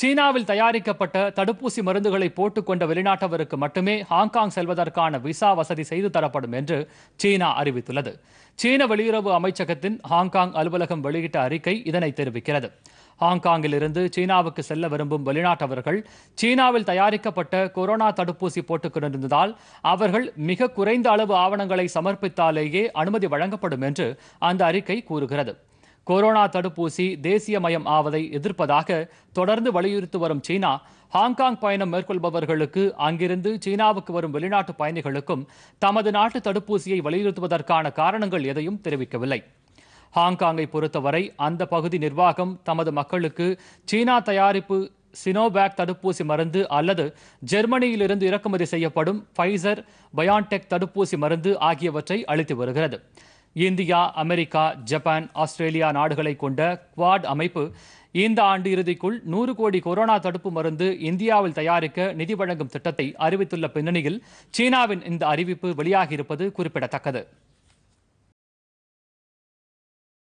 சீனாவில் தயாரிக்கப்பட்ட தடுப்பூசி மருந்துகளை போட்டுக்கொண்ட வெளிநாட்டவருக்கு மட்டுமே ஹாங்காங் செல்வதற்கான விசா வசதி செய்து தரப்படும் என்று சீனா அறிவித்துள்ளது சீன வெளியுறவு அமைச்சகத்தின் ஹாங்காங் அலுவலகம் வெளியிட்ட அறிக்கை இதனை தெரிவிக்கிறது ஹாங்காங்கில் இருந்து சீனாவுக்கு செல்ல விரும்பும் வெளிநாட்டவர்கள் சீனாவில் தயாரிக்கப்பட்ட கொரோனா தடுப்பூசி போட்டுக்கொண்டிருந்ததால் அவர்கள் மிக குறைந்த அளவு ஆவணங்களை சமர்ப்பித்தாலேயே அனுமதி வழங்கப்படும் என்று அந்த அறிக்கை கூறுகிறது கொரோனா தடுப்பூசி தேசியமயம் ஆவதை எதிர்ப்பதாக தொடர்ந்து வலியுறுத்தி வரும் சீனா ஹாங்காங் பயணம் மேற்கொள்பவர்களுக்கு அங்கிருந்து சீனாவுக்கு வரும் வெளிநாட்டு பயணிகளுக்கும் தமது நாட்டு தடுப்பூசியை வலியுறுத்துவதற்கான காரணங்கள் எதையும் தெரிவிக்கவில்லை ஹாங்காங்கை பொறுத்தவரை அந்த பகுதி நிர்வாகம் தமது மக்களுக்கு சீனா தயாரிப்பு சினோபேக் தடுப்பூசி மருந்து அல்லது ஜெர்மனியிலிருந்து இறக்குமதி செய்யப்படும் ஃபைசர் பயான்டெக் தடுப்பூசி மருந்து ஆகியவற்றை அளித்து வருகிறது இந்தியா அமெரிக்கா ஜப்பான் ஆஸ்திரேலியா நாடுகளை கொண்ட குவாட் அமைப்பு இந்த ஆண்டு இறுதிக்குள் நூறு கோடி கொரோனா தடுப்பு மருந்து இந்தியாவில் தயாரிக்க நிதி வழங்கும் திட்டத்தை அறிவித்துள்ள பின்னணியில் சீனாவின் இந்த அறிவிப்பு வெளியாகியிருப்பது குறிப்பிடத்தக்கது